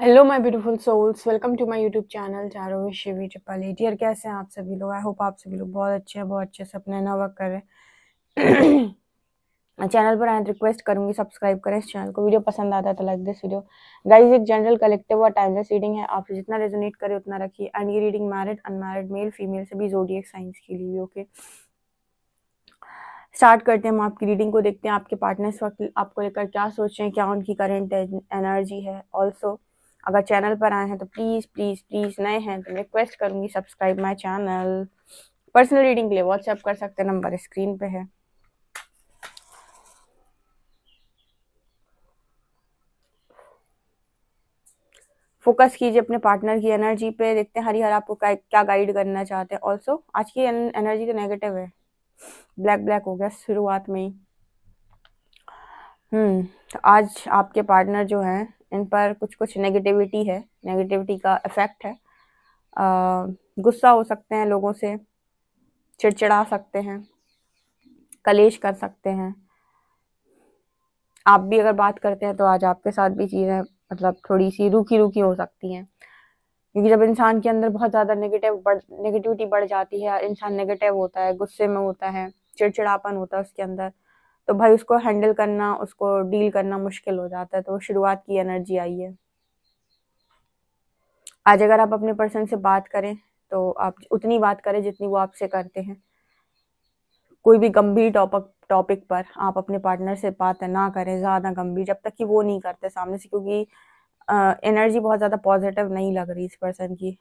hello my beautiful souls welcome to my YouTube channel चारो शिवी triple eight कैसे हैं आप सभी लोग आई होप आप सभी लोग बहुत अच्छे हैं बहुत अच्छे से अपने ना वर्क कर रहे हैं चैनल पर आए रिक्वेस्ट तो करूंगी सब्सक्राइब करें इस चैनल को वीडियो पसंद आता है तो लाइक दिस वीडियो गाइज एक जनरल कलेक्टिव और टाइमलेस रीडिंग है आप जितना रेजोनेट करें उतना रखिए एंड ये reading married unmarried male female सभी जोडियक साइंस के लिए ओके स्टार्ट करते हैं हम आपकी रीडिंग को देखते हैं आपके पार्टनर्स वक्त आपको लेकर क्या सोच रहे हैं क्या उनकी करंट एनर्जी है ऑल्सो अगर चैनल पर आए हैं तो प्लीज़ प्लीज़ प्लीज़ नए हैं तो रिक्वेस्ट करूंगी subscribe my channel personal reading के लिए व्हाट्सएप कर सकते हैं नंबर स्क्रीन पे है फोकस कीजिए अपने पार्टनर की एनर्जी पे देखते हैं हरिहर आपको क्या गाइड करना चाहते हैं ऑल्सो आज की एनर्जी तो नेगेटिव है ब्लैक ब्लैक हो गया शुरुआत में ही हम्म तो आज आपके पार्टनर जो हैं इन पर कुछ कुछ नेगेटिविटी है नेगेटिविटी का इफेक्ट है गुस्सा हो सकते हैं लोगों से चिड़चिड़ा सकते हैं कलेश कर सकते हैं आप भी अगर बात करते हैं तो आज आपके साथ भी चीज़ें मतलब थोड़ी सी रूखी रूखी हो सकती हैं क्योंकि जब इंसान के अंदर बहुत ज़्यादा नेगेटिव बढ़ नेगेटिविटी बढ़ जाती है इंसान नेगेटिव होता है गुस्से में होता है चिड़चिड़ापन होता है उसके अंदर तो भाई उसको हैंडल करना उसको डील करना मुश्किल हो जाता है तो शुरुआत की एनर्जी आई है आज अगर आप अपने पर्सन से बात करें तो आप उतनी बात करें जितनी वो आपसे करते हैं कोई भी गंभीर टॉपिक टॉपिक पर आप अपने पार्टनर से बात ना करें ज़्यादा गंभीर जब तक कि वो नहीं करते सामने से क्योंकि एनर्जी बहुत ज़्यादा पॉजिटिव नहीं लग रही इस पर्सन की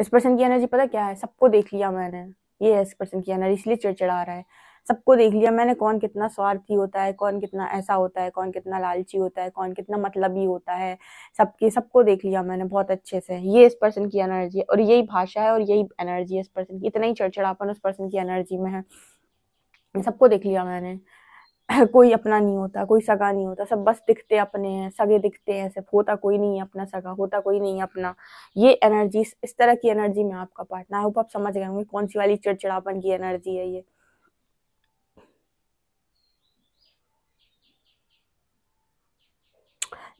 इस पर्सन की एनर्जी पता क्या है सबको देख लिया मैंने ये इस पर्सन की एनर्जी इसलिए चिड़चिड़ा रहा है सबको देख लिया मैंने कौन कितना स्वार्थी होता है कौन कितना ऐसा होता है कौन कितना लालची होता है कौन कितना मतलबी होता है सबकी सबको देख लिया मैंने बहुत अच्छे से ये इस पर्सन की एनर्जी है और यही भाषा है और यही एनर्जी है इस पर्सन की इतना ही चिड़चिड़ापन उस पर्सन की एनर्जी में है सबको देख लिया मैंने कोई अपना नहीं होता कोई सगा नहीं होता सब बस दिखते अपने हैं सगे दिखते हैं सिर्फ होता कोई नहीं है अपना सगा होता कोई नहीं है अपना ये एनर्जी इस तरह की एनर्जी में आपका पार्टनर आई होप आप समझ गए होंगे कौन सी वाली चिड़चिड़ापन की एनर्जी है ये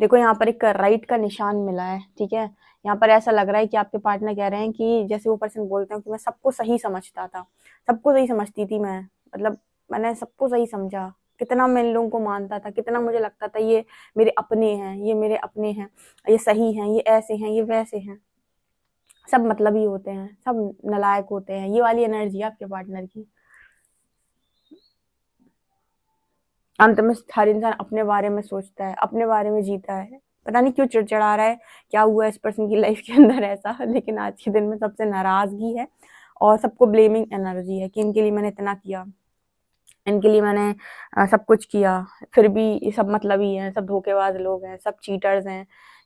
देखो यहाँ पर एक राइट का निशान मिला है ठीक है यहाँ पर ऐसा लग रहा है कि आपके पार्टनर कह रहे हैं कि जैसे वो पर्सन बोलते हैं कि मैं सबको सही समझता था सबको सही समझती थी मैं मतलब मैंने सबको सही समझा कितना मैं इन लोगों को मानता था कितना मुझे लगता था ये मेरे अपने हैं ये मेरे अपने हैं ये सही हैं ये ऐसे हैं ये वैसे हैं सब मतलब ही होते हैं सब नलायक होते हैं ये वाली एनर्जी आपके पार्टनर की अंत में हर इंसान अपने बारे में सोचता है अपने बारे में जीता है पता नहीं क्यों चिड़चिड़ा रहा है क्या हुआ इस पर्सन की लाइफ के अंदर ऐसा लेकिन आज के दिन में सबसे नाराजगी है और सबको ब्लेमिंग एनर्जी है कि इनके लिए मैंने इतना किया इनके लिए मैंने सब कुछ किया फिर भी ये सब मतलब ही हैं सब धोखेबाज लोग हैं सब चीटर्स हैं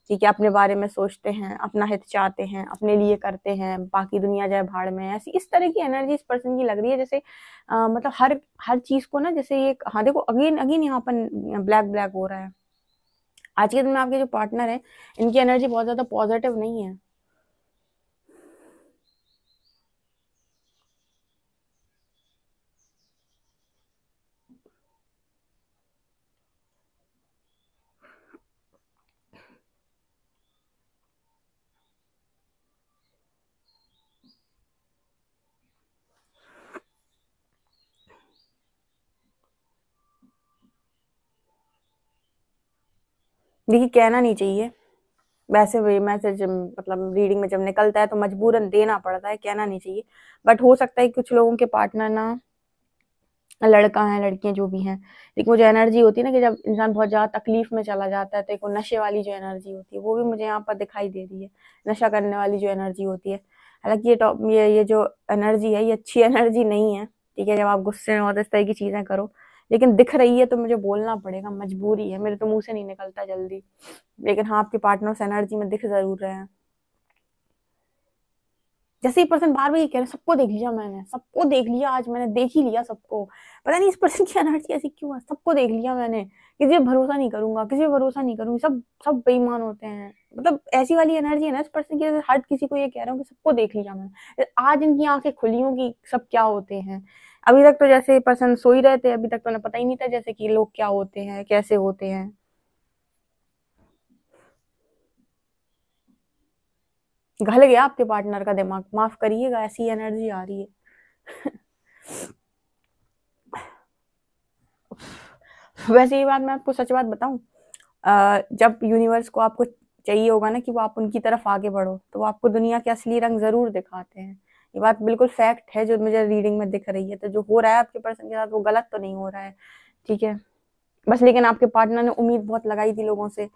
ठीक है अपने बारे में सोचते हैं अपना हित चाहते हैं अपने लिए करते हैं बाकी दुनिया जाए भाड़ में ऐसी इस तरह की एनर्जी इस पर्सन की लग रही है जैसे आ, मतलब हर हर चीज़ को ना जैसे ये हाँ देखो अगेन अगेन यहाँ पर ब्लैक ब्लैक हो रहा है आज के दिन में आपके जो पार्टनर है इनकी एनर्जी बहुत ज़्यादा पॉजिटिव नहीं है देखिए कहना नहीं चाहिए वैसे भी मैसेज मतलब रीडिंग में जब निकलता है तो मजबूरन देना पड़ता है कहना नहीं चाहिए बट हो सकता है कुछ लोगों के पार्टनर ना लड़का है लड़कियां जो भी हैं लेकिन वो जो एनर्जी होती है ना कि जब इंसान बहुत ज़्यादा तकलीफ में चला जाता है तो एक वो नशे वाली जो एनर्जी होती है वो भी मुझे यहाँ पर दिखाई दे रही है नशा करने वाली जो एनर्जी होती है हालांकि ये टॉप ये ये जो एनर्जी है ये अच्छी एनर्जी नहीं है ठीक है जब आप गुस्से में बहुत तो इस तरह की चीज़ें करो लेकिन दिख रही है तो मुझे बोलना पड़ेगा मजबूरी है मेरे तो मुंह से नहीं निकलता जल्दी लेकिन हाँ आपके से एनर्जी में दिख जरूर रहे हैं जैसे ये पर्सन बार बार ये कह रहे सबको देख लिया मैंने सबको देख लिया आज मैंने देख ही लिया सबको पता नहीं इस पर्सन की एनर्जी ऐसी क्यों है सबको देख लिया मैंने किसी पर भरोसा नहीं करूंगा किसी पर भरोसा नहीं करूंगी सब सब बेईमान होते हैं मतलब ऐसी वाली एनर्जी है ना इस पर्सन की हर किसी को ये कह रहा हूँ कि सबको देख लिया मैंने आज इनकी आंखें खुली होंगी सब क्या होते हैं अभी तक तो जैसे पर्सन सो ही रहे थे अभी तक तो उन्हें पता ही नहीं था जैसे कि लोग क्या होते हैं कैसे होते हैं घल गया आपके पार्टनर का दिमाग माफ करिएगा ऐसी एनर्जी आ रही है वैसे ये बात मैं आपको सच बात बताऊं जब यूनिवर्स को आपको चाहिए होगा ना कि वो आप उनकी तरफ आगे बढ़ो तो वो आपको दुनिया के असली रंग जरूर दिखाते हैं ये बात बिल्कुल फैक्ट है जो मुझे रीडिंग में दिख रही है तो जो हो रहा है आपके पर्सन के साथ वो गलत तो नहीं हो रहा है ठीक है बस लेकिन आपके पार्टनर ने उम्मीद बहुत लगाई थी लोगों से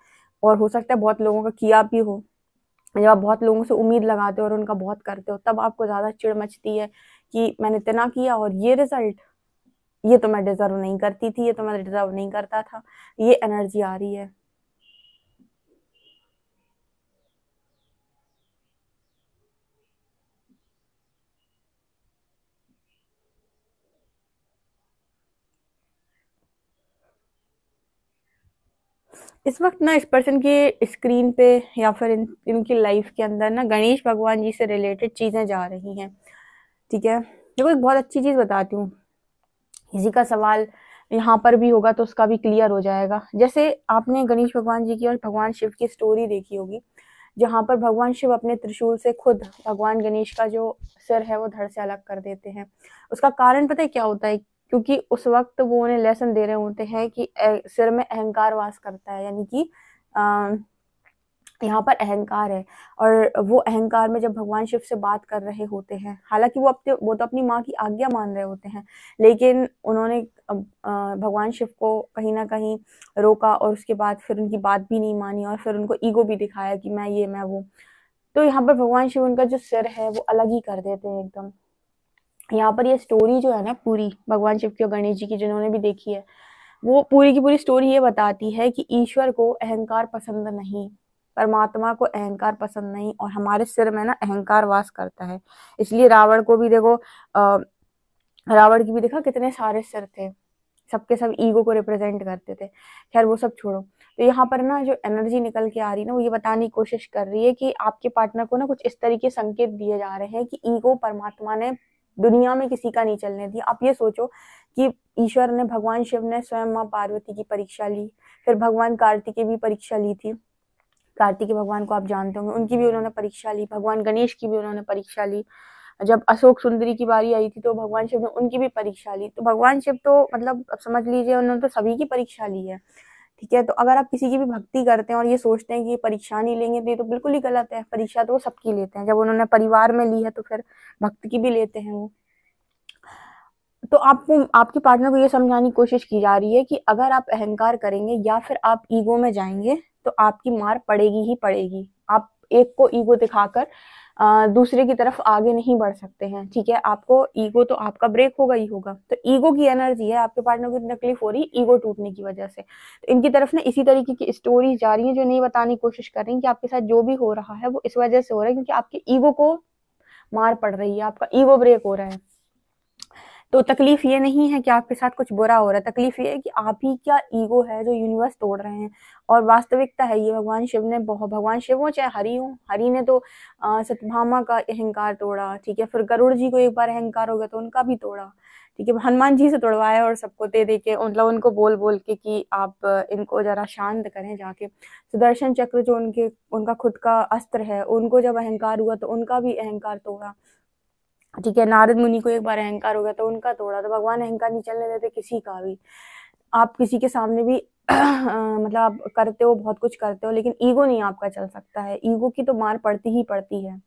और हो सकता है बहुत लोगों का किया भी हो जब आप बहुत लोगों से उम्मीद लगाते हो और उनका बहुत करते हो तब आपको ज़्यादा चिड़ मचती है कि मैंने इतना किया और ये रिजल्ट ये तो मैं डिज़र्व नहीं करती थी ये तो मैं डिज़र्व नहीं करता था ये एनर्जी आ रही है इस वक्त ना इस पर्सन की स्क्रीन पे या फिर इन इनकी लाइफ के अंदर ना गणेश भगवान जी से रिलेटेड चीज़ें जा रही हैं ठीक है देखो एक बहुत अच्छी चीज़ बताती हूँ किसी का सवाल यहाँ पर भी होगा तो उसका भी क्लियर हो जाएगा जैसे आपने गणेश भगवान जी की और भगवान शिव की स्टोरी देखी होगी जहाँ पर भगवान शिव अपने त्रिशूल से खुद भगवान गणेश का जो सिर है वो धड़ से अलग कर देते हैं उसका कारण पता है क्या होता है क्योंकि उस वक्त वो उन्हें लेसन दे रहे होते हैं कि सिर में अहंकार वास करता है यानी कि यहाँ पर अहंकार है और वो अहंकार में जब भगवान शिव से बात कर रहे होते हैं हालांकि वो अपने वो तो अपनी माँ की आज्ञा मान रहे होते हैं लेकिन उन्होंने भगवान शिव को कहीं ना कहीं रोका और उसके बाद फिर उनकी बात भी नहीं मानी और फिर उनको ईगो भी दिखाया कि मैं ये मैं वो तो यहाँ पर भगवान शिव उनका जो सिर है वो अलग ही कर देते हैं एकदम यहाँ पर ये स्टोरी जो है ना पूरी भगवान शिव की और गणेश जी की जिन्होंने भी देखी है वो पूरी की पूरी स्टोरी ये बताती है कि ईश्वर को अहंकार पसंद नहीं परमात्मा को अहंकार पसंद नहीं और हमारे सिर में ना अहंकार वास करता है इसलिए रावण को भी देखो रावण की भी देखा कितने सारे सिर थे सबके सब ईगो को रिप्रेजेंट करते थे खैर वो सब छोड़ो तो यहाँ पर ना जो एनर्जी निकल के आ रही है ना वो ये बताने की कोशिश कर रही है कि आपके पार्टनर को ना कुछ इस तरीके संकेत दिए जा रहे हैं कि ईगो परमात्मा ने दुनिया में किसी का नहीं चलने दिया आप ये सोचो कि ईश्वर ने भगवान शिव ने स्वयं माँ पार्वती की परीक्षा ली फिर भगवान कार्तिक की भी परीक्षा ली थी कार्तिक भगवान को आप जानते होंगे उनकी भी उन्होंने परीक्षा ली भगवान गणेश की भी उन्होंने परीक्षा ली जब अशोक सुंदरी की बारी आई थी तो भगवान शिव ने उनकी भी परीक्षा ली तो भगवान शिव तो मतलब समझ लीजिए उन्होंने तो सभी की परीक्षा ली है ठीक है तो अगर आप किसी की भी भक्ति करते हैं और ये सोचते हैं कि परीक्षा नहीं लेंगे तो ये तो बिल्कुल ही गलत है परीक्षा तो वो सबकी लेते हैं जब उन्होंने परिवार में ली है तो फिर भक्त की भी लेते हैं वो तो आपको आपके पार्टनर को ये समझाने की कोशिश की जा रही है कि अगर आप अहंकार करेंगे या फिर आप ईगो में जाएंगे तो आपकी मार पड़ेगी ही पड़ेगी आप एक को ईगो दिखाकर दूसरे की तरफ आगे नहीं बढ़ सकते हैं ठीक है आपको ईगो तो आपका ब्रेक होगा ही होगा तो ईगो की एनर्जी है आपके पार्टनर को तकलीफ हो रही है ईगो टूटने की वजह से तो इनकी तरफ ना इसी तरीके की स्टोरीज जा रही है जो नहीं बताने की कोशिश कर रही है कि आपके साथ जो भी हो रहा है वो इस वजह से हो रहा है क्योंकि आपके ईगो को मार पड़ रही है आपका ईगो ब्रेक हो रहा है तो तकलीफ ये नहीं है कि आपके साथ कुछ बुरा हो रहा है तकलीफ ये है कि आप ही क्या ईगो है जो यूनिवर्स तोड़ रहे हैं और वास्तविकता है ये भगवान शिव ने बहुत भगवान शिव हो चाहे हरि हो हरि ने तो सतभामा का अहंकार तोड़ा ठीक है फिर गरुड़ जी को एक बार अहंकार हो गया तो उनका भी तोड़ा ठीक है हनुमान जी से तोड़वाया और सबको दे दे के मतलब उनको बोल बोल के कि आप इनको जरा शांत करें जाके सुदर्शन चक्र जो उनके उनका खुद का अस्त्र है उनको जब अहंकार हुआ तो उनका भी अहंकार तोड़ा ठीक है नारद मुनि को एक बार अहंकार हो गया तो उनका तोड़ा तो भगवान अहंकार नहीं चलने देते किसी का भी आप किसी के सामने भी मतलब आप करते हो बहुत कुछ करते हो लेकिन ईगो नहीं आपका चल सकता है ईगो की तो मार पड़ती ही पड़ती है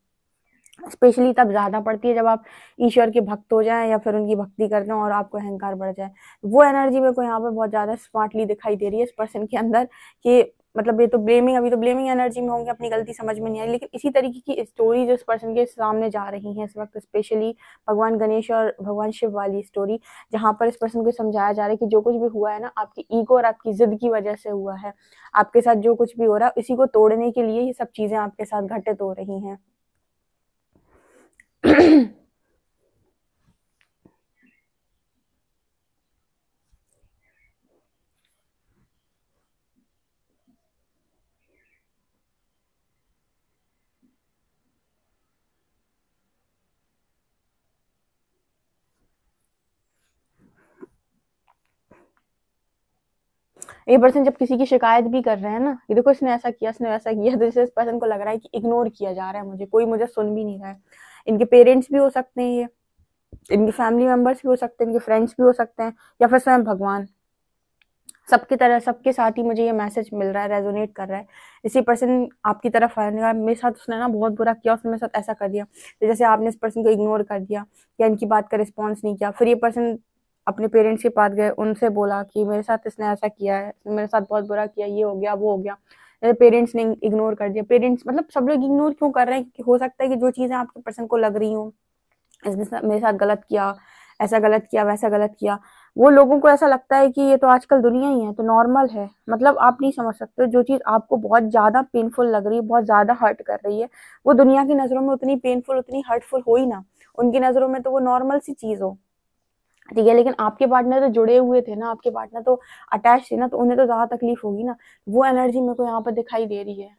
स्पेशली तब ज़्यादा पड़ती है जब आप ईश्वर के भक्त हो जाए या फिर उनकी भक्ति करते हो और आपको अहंकार बढ़ जाए वो एनर्जी मेरे को यहाँ पर बहुत ज़्यादा स्मार्टली दिखाई दे रही है इस पर्सन के अंदर कि मतलब ये तो ब्लेमिंग अभी तो ब्लेमिंग एनर्जी में होंगे अपनी गलती समझ में नहीं आई लेकिन इसी तरीके की स्टोरी जो इस पर्सन के सामने जा रही है इस वक्त स्पेशली भगवान गणेश और भगवान शिव वाली स्टोरी जहाँ पर इस पर्सन को समझाया जा रहा है कि जो कुछ भी हुआ है ना आपकी ईगो और आपकी जिद की वजह से हुआ है आपके साथ जो कुछ भी हो रहा है इसी को तोड़ने के लिए ये सब चीज़ें आपके साथ घटित हो रही हैं ये पर्सन जब किसी की शिकायत भी कर रहे हैं ना कि देखो इसने ऐसा किया इसने वैसा किया तो जैसे इस पर्सन को लग रहा है कि इग्नोर किया जा रहा है मुझे कोई मुझे सुन भी नहीं रहा है इनके पेरेंट्स भी हो सकते हैं ये इनके फैमिली मेम्बर्स भी हो सकते हैं इनके फ्रेंड्स भी हो सकते हैं या फिर स्वयं भगवान सबके तरह सबके साथ ही मुझे ये मैसेज मिल रहा है रेजोनेट कर रहा है इसी पर्सन आपकी तरफ आएगा मेरे साथ उसने ना बहुत बुरा किया उसने मेरे साथ ऐसा कर दिया तो जैसे आपने इस पर्सन को इग्नोर कर दिया या इनकी बात का रिस्पॉन्स नहीं किया फिर ये पर्सन अपने पेरेंट्स के पास गए उनसे बोला कि मेरे साथ इसने ऐसा किया है मेरे साथ बहुत बुरा किया ये हो गया वो हो गया पेरेंट्स ने इग्नोर कर दिया पेरेंट्स मतलब सब लोग इग्नोर क्यों कर रहे हैं कि हो सकता है कि जो चीज़ें आपके पर्सन को लग रही हों इसने मेरे साथ गलत किया ऐसा गलत किया वैसा गलत किया वो लोगों को ऐसा लगता है कि ये तो आजकल दुनिया ही है तो नॉर्मल है मतलब आप नहीं समझ सकते जो चीज़ आपको बहुत ज़्यादा पेनफुल लग रही है बहुत ज़्यादा हर्ट कर रही है वो दुनिया की नज़रों में उतनी पेनफुल उतनी हर्टफुल हो ही ना उनकी नज़रों में तो वो नॉर्मल सी चीज़ हो ठीक है लेकिन आपके पार्टनर तो जुड़े हुए थे ना आपके पार्टनर तो अटैच थे ना तो उन्हें तो ज़्यादा तकलीफ होगी ना वो एनर्जी मेरे को यहाँ पर दिखाई दे रही है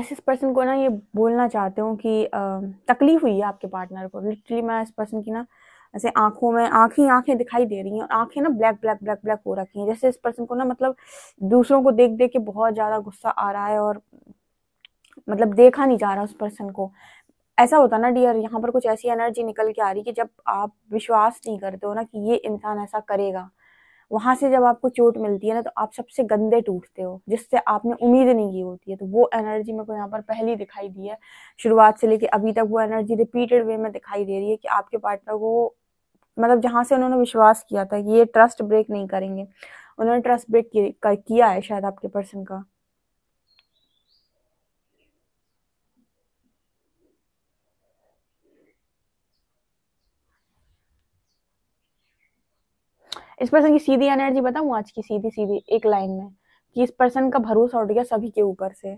ऐसे इस पर्सन को ना ये बोलना चाहते हूँ कि तकलीफ़ हुई है आपके पार्टनर को लिटरली मैं इस पर्सन की ना ऐसे आंखों में आंखें आंखें दिखाई दे रही हैं और आंखें ना ब्लैक ब्लैक ब्लैक ब्लैक हो रखी हैं जैसे इस पर्सन को ना मतलब दूसरों को देख देख के बहुत ज़्यादा गुस्सा आ रहा है और मतलब देखा नहीं जा रहा उस पर्सन को ऐसा होता ना डियर यहाँ पर कुछ ऐसी एनर्जी निकल के आ रही कि जब आप विश्वास नहीं करते हो ना कि ये इंसान ऐसा करेगा वहां से जब आपको चोट मिलती है ना तो आप सबसे गंदे टूटते हो जिससे आपने उम्मीद नहीं की होती है तो वो एनर्जी मेरे को यहाँ पर पहली दिखाई दी है शुरुआत से लेके अभी तक वो एनर्जी रिपीटेड वे में दिखाई दे रही है कि आपके पार्टनर को मतलब जहाँ से उन्होंने विश्वास किया था कि ये ट्रस्ट ब्रेक नहीं करेंगे उन्होंने ट्रस्ट ब्रेक किया है शायद आपके पर्सन का इस पर्सन की सीधी एनर्जी बताऊँ आज की सीधी सीधी एक लाइन में कि इस पर्सन का भरोसा उठ गया सभी के ऊपर से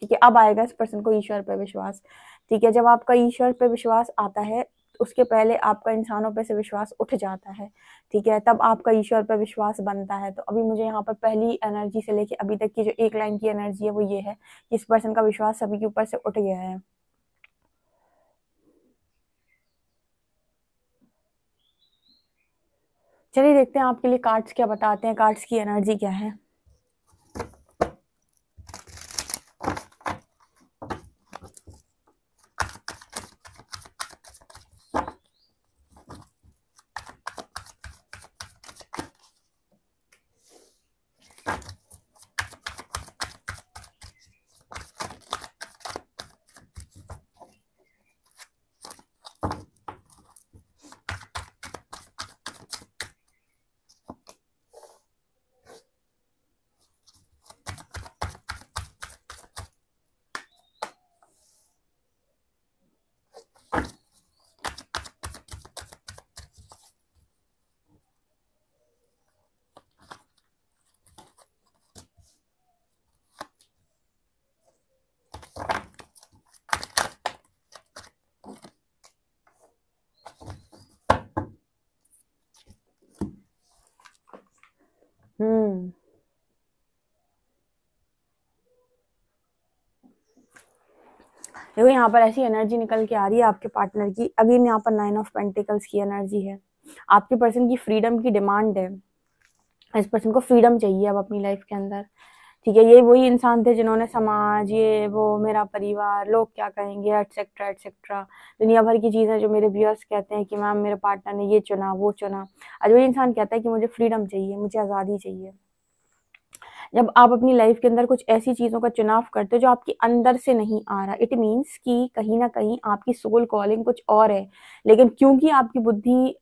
ठीक है अब आएगा इस पर्सन को ईश्वर पर विश्वास ठीक है जब आपका ईश्वर पर विश्वास आता है उसके पहले आपका इंसानों पर से विश्वास उठ जाता है ठीक है तब आपका ईश्वर पर विश्वास बनता है तो अभी मुझे यहाँ पर पहली एनर्जी से लेके अभी तक की जो एक लाइन की एनर्जी है वो ये है कि इस पर्सन का विश्वास सभी के ऊपर से उठ गया है चलिए देखते हैं आपके लिए कार्ड्स क्या बताते हैं कार्ड्स की एनर्जी क्या है देखो यहाँ पर ऐसी एनर्जी निकल के आ रही है आपके पार्टनर की अगेन यहाँ पर नाइन ऑफ पेंटिकल्स की एनर्जी है आपके पर्सन की फ्रीडम की डिमांड है इस पर्सन को फ्रीडम चाहिए अब अपनी लाइफ के अंदर ठीक है ये वही इंसान थे जिन्होंने समाज ये वो मेरा परिवार लोग क्या कहेंगे एटसेट्रा एटसेट्रा दुनिया भर की चीज़ें जो मेरे व्यूअर्स कहते हैं कि मैम मेरे पार्टनर ने ये चुना वो चुना आज वही इंसान कहता है कि मुझे फ्रीडम चाहिए मुझे आज़ादी चाहिए जब आप अपनी लाइफ के अंदर कुछ ऐसी चीज़ों का चुनाव करते हो जो आपके अंदर से नहीं आ रहा इट मीन्स कि कहीं ना कहीं आपकी सोल कॉलिंग कुछ और है लेकिन क्योंकि आपकी बुद्धि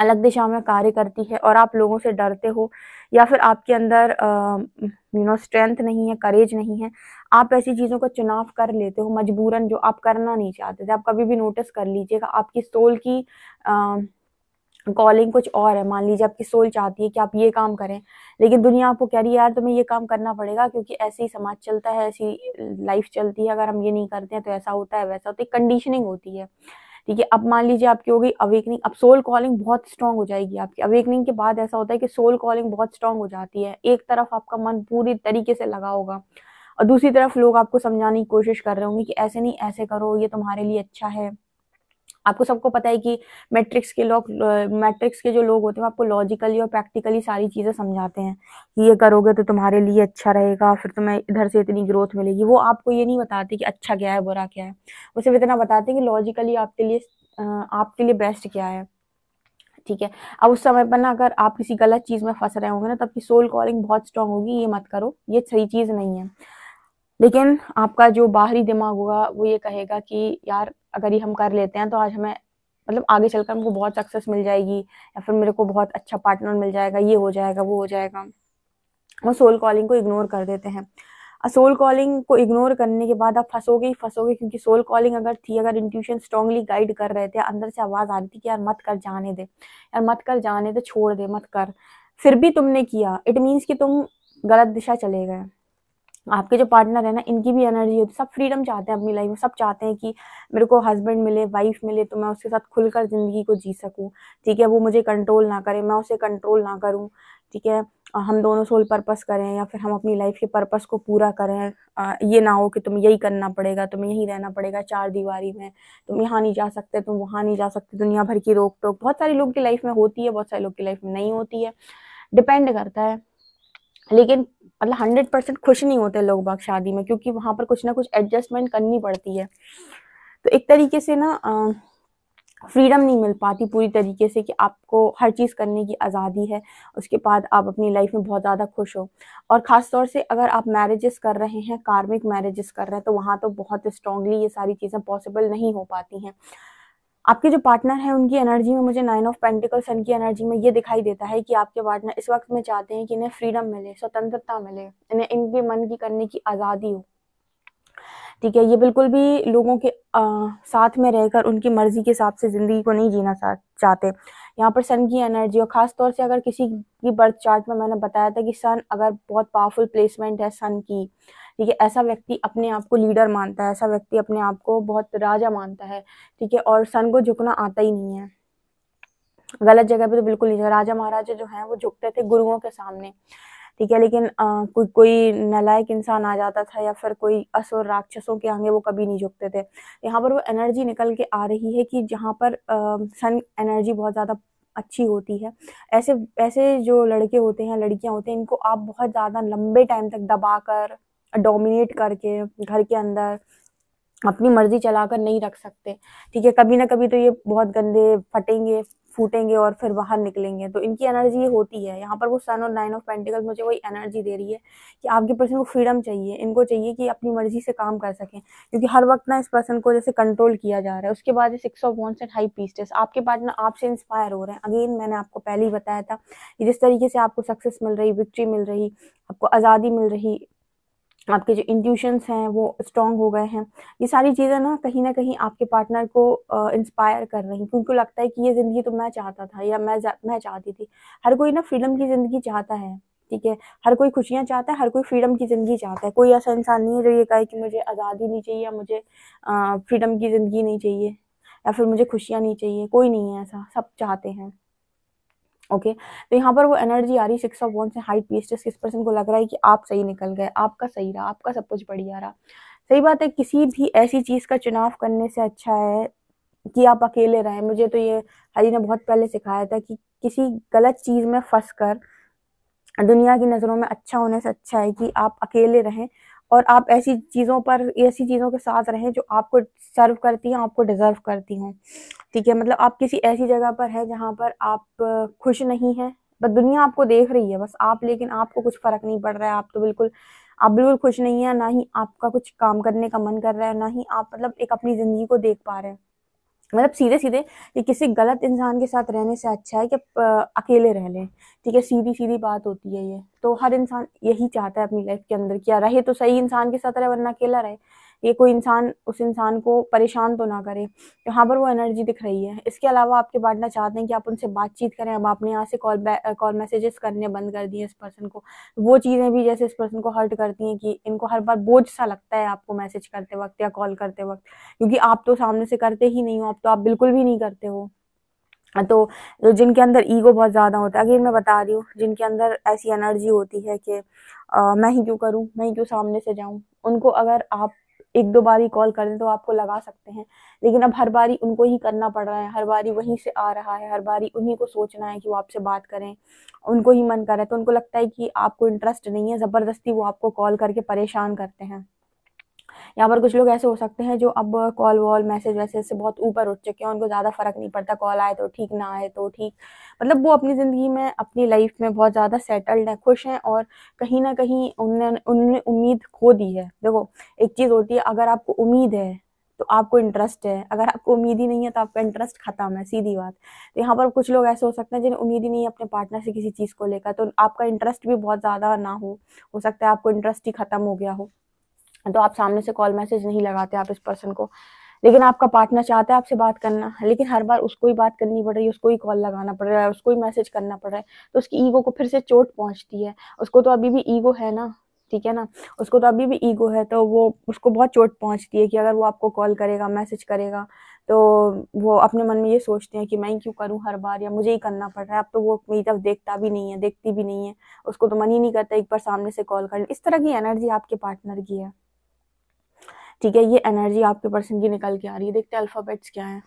अलग दिशा में कार्य करती है और आप लोगों से डरते हो या फिर आपके अंदर यू नो स्ट्रेंथ नहीं है करेज नहीं है आप ऐसी चीज़ों का चुनाव कर लेते हो मजबूरन जो आप करना नहीं चाहते थे आप कभी भी नोटिस कर लीजिएगा आपकी सोल की आ, कॉलिंग कुछ और है मान लीजिए आपकी सोल चाहती है कि आप ये काम करें लेकिन दुनिया आपको कह रही है यार तुम्हें ये काम करना पड़ेगा क्योंकि ऐसे ही समाज चलता है ऐसी लाइफ चलती है अगर हम ये नहीं करते हैं तो ऐसा होता है वैसा होता है कंडीशनिंग होती है ठीक है अब मान लीजिए आपकी हो गई अवेकनिंग अब सोल कॉलिंग बहुत स्ट्रांग हो जाएगी आपकी अवेकनिंग के बाद ऐसा होता है कि सोल कॉलिंग बहुत स्ट्रांग हो जाती है एक तरफ आपका मन पूरी तरीके से लगा होगा और दूसरी तरफ लोग आपको समझाने की कोशिश कर रहे होंगे कि ऐसे नहीं ऐसे करो ये तुम्हारे लिए अच्छा है आपको सबको पता है कि मैट्रिक्स के लोग मैट्रिक्स के जो लोग होते हैं आपको लॉजिकली और प्रैक्टिकली सारी चीज़ें समझाते हैं कि ये करोगे तो तुम्हारे लिए अच्छा रहेगा फिर तुम्हें इधर से इतनी ग्रोथ मिलेगी वो आपको ये नहीं बताते कि अच्छा क्या है बुरा क्या है वो सिर्फ इतना बताते हैं कि लॉजिकली आपके लिए आपके लिए बेस्ट क्या है ठीक है अब उस समय पर ना अगर आप किसी गलत चीज़ में फंस रहे होंगे ना तब की सोल कॉलिंग बहुत स्ट्रांग होगी ये मत करो ये सही चीज़ नहीं है लेकिन आपका जो बाहरी दिमाग होगा वो ये कहेगा कि यार अगर ये हम कर लेते हैं तो आज हमें मतलब आगे चलकर हमको बहुत सक्सेस मिल जाएगी या फिर मेरे को बहुत अच्छा पार्टनर मिल जाएगा ये हो जाएगा वो हो जाएगा वो सोल कॉलिंग को इग्नोर कर देते हैं सोल कॉलिंग को इग्नोर करने के बाद आप फंसोगे ही फंसोगे क्योंकि सोल कॉलिंग अगर थी अगर इंट्यूशन स्ट्रांगली गाइड कर रहे थे अंदर से आवाज़ आ रही थी कि यार मत कर जाने दे यार मत कर जाने दे छोड़ दे मत कर फिर भी तुमने किया इट मीन्स कि तुम गलत दिशा चले गए आपके जो पार्टनर है ना इनकी भी एनर्जी होती है सब फ्रीडम चाहते हैं अपनी लाइफ में सब चाहते हैं कि मेरे को हस्बैंड मिले वाइफ मिले तो मैं उसके साथ खुलकर ज़िंदगी को जी सकूँ ठीक है वो मुझे कंट्रोल ना करे मैं उसे कंट्रोल ना करूँ ठीक है हम दोनों सोल पर्पस करें या फिर हम अपनी लाइफ के पर्पस को पूरा करें आ, ये ना हो कि तुम यही करना पड़ेगा तुम्हें यही रहना पड़ेगा चार दीवारी में तुम यहाँ नहीं जा सकते तुम वहाँ नहीं जा सकते दुनिया भर की रोक टोक बहुत सारे लोग की लाइफ में होती है बहुत सारे लोग की लाइफ में नहीं होती है डिपेंड करता है लेकिन मतलब हंड्रेड परसेंट खुश नहीं होते लोग बाग शादी में क्योंकि वहाँ पर कुछ ना कुछ एडजस्टमेंट करनी पड़ती है तो एक तरीके से ना फ्रीडम नहीं मिल पाती पूरी तरीके से कि आपको हर चीज़ करने की आज़ादी है उसके बाद आप अपनी लाइफ में बहुत ज़्यादा खुश हो और ख़ास तौर से अगर आप मैरिजेस कर रहे हैं कार्मिक मैरिजेस कर रहे हैं तो वहाँ तो बहुत स्ट्रॉन्गली ये सारी चीज़ें पॉसिबल नहीं हो पाती हैं आपके जो पार्टनर है उनकी एनर्जी में मुझे नाइन ऑफ पेंटिकल सन की एनर्जी में ये दिखाई देता है कि आपके पार्टनर इस वक्त में चाहते हैं कि इन्हें फ्रीडम मिले स्वतंत्रता मिले इन्हें इनके मन की करने की आज़ादी हो ठीक है ये बिल्कुल भी लोगों के आ, साथ में रहकर उनकी मर्जी के हिसाब से ज़िंदगी को नहीं जीना चाहते यहाँ पर सन की एनर्जी और ख़ास तौर से अगर किसी की बर्थ चार्ट में मैंने बताया था कि सन अगर बहुत पावरफुल प्लेसमेंट है सन की ठीक है ऐसा व्यक्ति अपने आप को लीडर मानता है ऐसा व्यक्ति अपने आप को बहुत राजा मानता है ठीक है और सन को झुकना आता ही नहीं है गलत जगह पे तो बिल्कुल नहीं राजा महाराजा जो हैं वो झुकते थे गुरुओं के सामने ठीक है लेकिन आ, को, कोई नलायक इंसान आ जाता था या फिर कोई असुर राक्षसों के आगे वो कभी नहीं झुकते थे यहाँ पर वो एनर्जी निकल के आ रही है कि जहाँ पर आ, सन एनर्जी बहुत ज़्यादा अच्छी होती है ऐसे ऐसे जो लड़के होते हैं लड़कियां होते हैं इनको आप बहुत ज़्यादा लंबे टाइम तक दबा कर डोमिनेट करके घर के अंदर अपनी मर्जी चलाकर नहीं रख सकते ठीक है कभी ना कभी तो ये बहुत गंदे फटेंगे फूटेंगे और फिर बाहर निकलेंगे तो इनकी एनर्जी ये होती है यहाँ पर वो सन और नाइन ऑफ पेंटिकल मुझे वही एनर्जी दे रही है कि आपके पर्सन को फ्रीडम चाहिए इनको चाहिए कि अपनी मर्जी से काम कर सकें क्योंकि हर वक्त ना इस पर्सन को जैसे कंट्रोल किया जा रहा है उसके बाद six of wands and high priestess आपके पार्टनर आपसे इंस्पायर हो रहे हैं अगेन मैंने आपको पहले ही बताया था कि जिस तरीके से आपको सक्सेस मिल रही विक्ट्री मिल रही आपको आज़ादी मिल रही आपके जो इंट्यूशंस हैं वो स्ट्रांग हो गए हैं ये सारी चीज़ें ना कहीं ना कहीं आपके पार्टनर को इंस्पायर कर रही हैं क्योंकि लगता है कि ये ज़िंदगी तो मैं चाहता था या मैं मैं चाहती थी हर कोई ना फ्रीडम की ज़िंदगी चाहता है ठीक है हर कोई खुशियाँ चाहता है हर कोई फ्रीडम की ज़िंदगी चाहता है कोई ऐसा इंसान नहीं है जो ये कहे कि मुझे आज़ादी नहीं चाहिए या मुझे फ्रीडम की ज़िंदगी नहीं चाहिए या फिर मुझे खुशियाँ नहीं चाहिए कोई नहीं है ऐसा सब चाहते हैं ओके तो यहाँ पर वो एनर्जी आ रही सिक्स ऑफ वन से हाई पीएचएस किस पर्सन को लग रहा है कि आप सही निकल गए आपका सही रहा आपका सब कुछ बढ़िया रहा सही बात है किसी भी ऐसी चीज़ का चुनाव करने से अच्छा है कि आप अकेले रहें मुझे तो ये हरी ने बहुत पहले सिखाया था कि किसी गलत चीज़ में फंस कर दुनिया की नज़रों में अच्छा होने से अच्छा है कि आप अकेले रहें और आप ऐसी चीज़ों पर ऐसी चीज़ों के साथ रहें जो आपको सर्व करती हैं आपको डिज़र्व करती हैं ठीक है मतलब आप किसी ऐसी जगह पर हैं जहाँ पर आप खुश नहीं हैं बस दुनिया आपको देख रही है बस आप लेकिन आपको कुछ फ़र्क नहीं पड़ रहा है आप तो बिल्कुल आप बिल्कुल खुश नहीं हैं ना ही आपका कुछ काम करने का मन कर रहा है ना ही आप मतलब एक अपनी ज़िंदगी को देख पा रहे हैं मतलब सीधे सीधे कि किसी गलत इंसान के साथ रहने से अच्छा है कि अकेले रह लें ठीक है सीधी सीधी बात होती है ये तो हर इंसान यही चाहता है अपनी लाइफ के अंदर क्या रहे तो सही इंसान के साथ रहे वरना अकेला रहे ये कोई इंसान उस इंसान को परेशान तो ना करे यहाँ पर वो एनर्जी दिख रही है इसके अलावा आपके पार्टनर चाहते हैं कि आप उनसे बातचीत करें अब आपने यहाँ से कॉल कॉल मैसेजेस करने बंद कर दिए इस पर्सन को वो चीज़ें भी जैसे इस पर्सन को हर्ट करती हैं कि इनको हर बार बोझ सा लगता है आपको मैसेज करते वक्त या कॉल करते वक्त क्योंकि आप तो सामने से करते ही नहीं हो आप तो आप बिल्कुल भी नहीं करते हो हाँ, तो जिनके अंदर ईगो बहुत ज़्यादा होता है अगेन मैं बता रही हूँ जिनके अंदर ऐसी एनर्जी होती है कि आ, मैं ही क्यों करूँ मैं ही क्यों सामने से जाऊँ उनको अगर आप एक दो बारी कॉल कर दें तो आपको लगा सकते हैं लेकिन अब हर बारी उनको ही करना पड़ रहा है हर बारी वहीं से आ रहा है हर बारी उन्हीं को सोचना है कि वो आपसे बात करें उनको ही मन कर रहा है तो उनको लगता है कि आपको इंटरेस्ट नहीं है ज़बरदस्ती वो आपको कॉल करके परेशान करते हैं यहाँ पर कुछ लोग ऐसे हो सकते हैं जो अब कॉल वॉल मैसेज वैसेज से बहुत ऊपर उठ चुके हैं उनको ज़्यादा फ़र्क नहीं पड़ता कॉल आए तो ठीक ना आए तो ठीक मतलब वो अपनी ज़िंदगी में अपनी लाइफ में बहुत ज़्यादा सेटल्ड हैं खुश हैं और कहीं ना कहीं उनने उनने उम्मीद खो दी है देखो एक चीज़ होती है अगर आपको उम्मीद है तो आपको इंटरेस्ट है अगर आपको उम्मीद ही नहीं है तो आपका इंटरेस्ट खत्म है सीधी बात तो यहाँ पर कुछ लोग ऐसे हो सकते हैं जिन्हें उम्मीद ही नहीं है अपने पार्टनर से किसी चीज़ को लेकर तो आपका इंटरेस्ट भी बहुत ज़्यादा ना हो हो सकता है आपको इंटरेस्ट ही खत्म हो गया हो तो आप सामने से कॉल मैसेज नहीं लगाते आप इस पर्सन को लेकिन आपका पार्टनर चाहता है आपसे बात करना लेकिन हर बार उसको ही बात करनी पड़ रही है उसको ही कॉल लगाना पड़ रहा है उसको ही मैसेज करना पड़ रहा है तो उसकी ईगो को फिर से चोट पहुंचती है उसको तो अभी भी ईगो है ना ठीक है ना उसको तो अभी भी ईगो है तो वो उसको बहुत चोट पहुंचती है कि अगर वो आपको कॉल करेगा मैसेज करेगा तो वो अपने मन में ये सोचते हैं कि मैं ही क्यों करूं हर बार या मुझे ही करना पड़ रहा है अब तो वो मेरी तरफ देखता भी नहीं है देखती भी नहीं है उसको तो मन ही नहीं करता एक बार सामने से कॉल कर इस तरह की एनर्जी आपके पार्टनर की है ठीक है ये एनर्जी आपके पर्सन की निकल के आ रही है देखते हैं अल्फ़ाबेट्स क्या है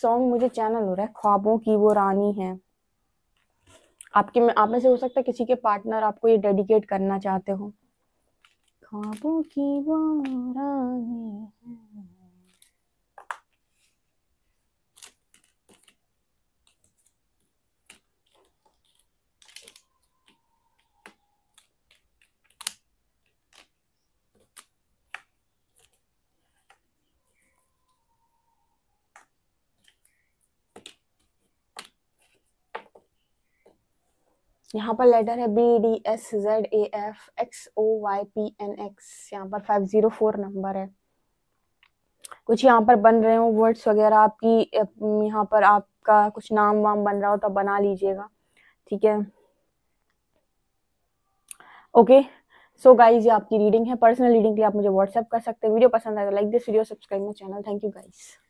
सॉन्ग मुझे चैनल हो रहा है ख्वाबों की वो रानी है आपके में आप में से हो सकता है किसी के पार्टनर आपको ये डेडिकेट करना चाहते हो ख्वाबों की वो रानी है यहाँ पर लेटर है B D S Z A F X O Y P N X यहाँ पर फाइव जीरो फोर नंबर है कुछ यहाँ पर बन रहे हो वर्ड्स वगैरह आपकी यहाँ पर आपका कुछ नाम वाम बन रहा हो तो बना लीजिएगा ठीक है ओके सो गाइज ये आपकी रीडिंग है पर्सनल रीडिंग के लिए आप मुझे व्हाट्सएप कर सकते हैं वीडियो पसंद आए तो like this video subscribe my channel thank you guys